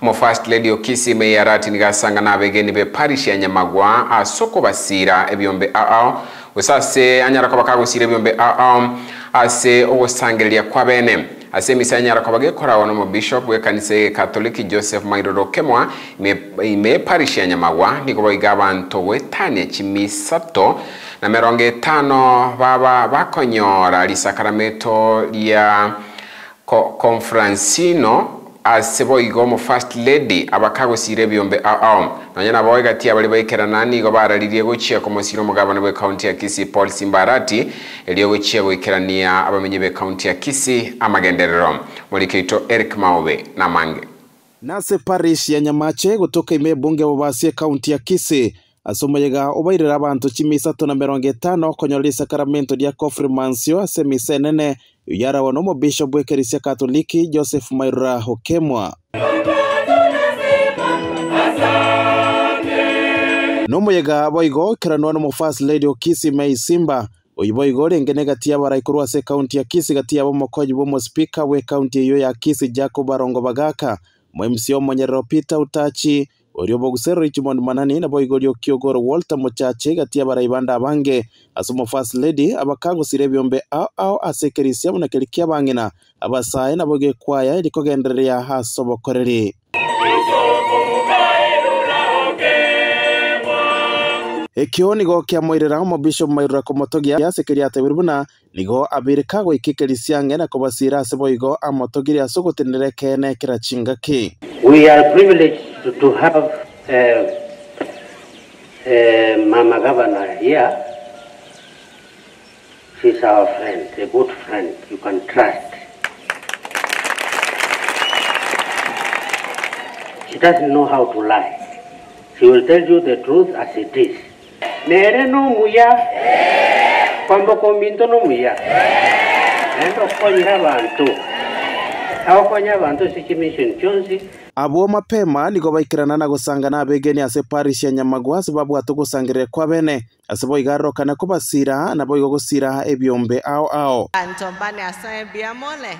mo first lady okisi okisime yaratini gasangana abegeni be parish ya nyamagwa asoko basira ebyombe ao usase anyara kwa kagusira ebyombe ao ase ogusangereria kwa bene ase emisa anyara kwaba gekorawo mo bishop we wekanisa catholic joseph mairoro kemwa ime eparish ya nyamagwa nigo boiga abanto gwetania chimisato na mirongo etano baba bakonyora risakaramento ria ko, konfransino asebo igo omo first lady abakagosire ebiombe aom nonya gati egati abari nani igo bararirie gochia komosira omogabane bwa county ya kisi paul simbarati erio gochia goikerania abamenyi be county ya kisi amagenderero morikeito eric maobe na mange nase parish ya nyamache gotoka ime bunge wabasie county ya kisi asomoyega obairire abanto chimisato na mirongo etano konyorera isakaramento ria mansio ase misa enene yarawa na omobishop wa ekeresia katoliki joseph mairura hokemwa nomoyega boigo okeranwa na mofirst lady okisi mai simba oyo boigo renge negatia baraikorwa ase ekaunti ya kisi gati abo mokonyi bwa ekaunti eyo ya kisi jacob arongo bagaka mwemsi mc omonyerero peter utachi orio bogusero richmond manani nabo igorio kiogoro walter mochache gatia barai banda abange asumo first lady abakagusire ebiombe ao ao ase kerisia buna kerikia bang'ina abasae nabo gekwaya erikogendereria hasobokoreri ekio nigo kiamwirera omobishop mairura komotogia yasekeria atebiri buna nigo abiri kagoikikeresia ng'ena kobasira ase boigo amotogiri ase ogotenerera ekene ekera chingaki we are privileged to, to have a, Mama Governor here, she's our friend, a good friend you can trust. She doesn't know how to lie. She will tell you the truth as it is. Nere no muya. Kwambo kombinto no muya. Nendo konyera bantu. ahokonya abantu sikimission kyonsi abo mapema nigo baikirana na gusangana abegeni ase parish ya nyamagwa ase babwate ogusangirira kwa bene ase boigarorokana kobasira na igo gusira ebyombe ao ao antombane asa ebiamole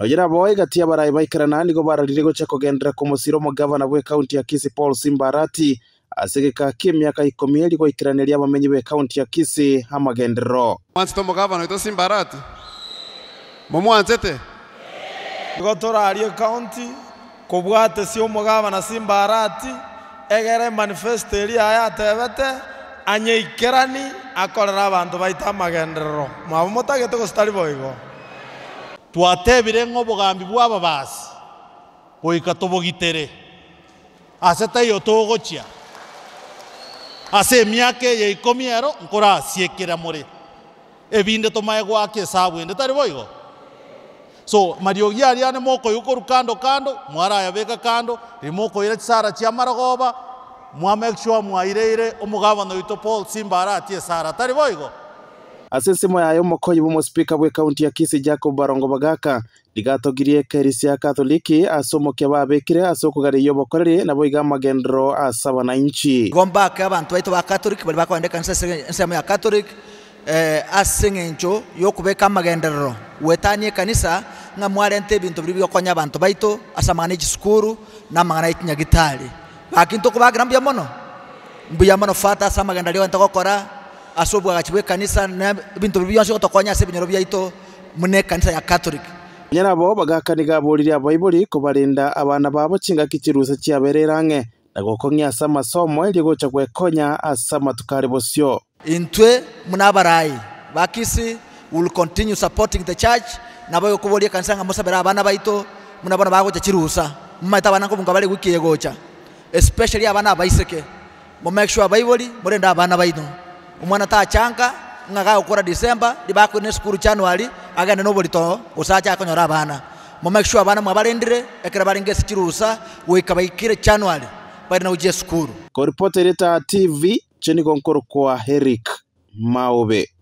oyera boe gati abarai baikarana nigo bararire gocha kogendera ku musiro governor bwa county ya kisi paul simbarati ase gika kia miaka ikomi eri goikiraniria abamenyi ba county ya kisi amagenderero mwansito omogavana ito simbarati mumwanzete igo torarie county kobwate si cia omogabana simbarati egere manifesto eria yatebete anyeikerani akorera abanto baita amagenderero mwabo motagete gositari boigo twatebire ng'a obogambi bwaba basi goika tobogitere ase taiyo togochia ase emiaka eye ikomi ero nkorasiekera more ebinde tomae gwaka esabwende tari boigo so mariogi aria ane moko yukoru kando kando mwarayabeka kando rimokoire chisara chia maragoba mwa make sure mwaireire omugabano witu paul simba aratie esara tari boigo mwa ayo moko omokonyi bwa speaker bwa ekaunti ya kisi jacob barongo bagaka ligato ligatogirie ekerisi ya katoliki ase omokia babekire ase okogareria obokoreri nabo iga amagendero ase abananchi igo ake abanto baito ba catholic bari bakoenda ekanisa ensemo ya catholic eh, ase eng'encho magendro amagenderero wetania ekanisa nga mwarente bintu biri byokonya abantu baito asa magana ikinya n'amagana ekinyagitari bakintu okubagira mbuya mono mbuya mono fata asa amagenda ryo ntakokora asa obwagachi bw'ekanisa bintu biri byonsi otokonya se binyoro byaito mune kanisa ya catholic nyenabo bagakaniga aboriri abaibuli kubarinda abana babo kinga chirusa chiabererange na gokong'ia ase amasomo eri gocha kwekonya ase amatuko are bosio intwe muna bakisi will continue supporting the church nabo kubolia kanisa nga musabira abana baito muna bona bagocha chirusa mmaita abana kubunga bali gukiye gocha especially abana abaiseke mo make sure baiboli nda abana baino umwana ta tachanka nga okora december ne school january agende noborito gosacha akonyora abana mo make sure abana mabalendire ekera barengesi chirusa goika baikire january bari na uje school ko ripoti ileta tv chini konkuru kwa herik maube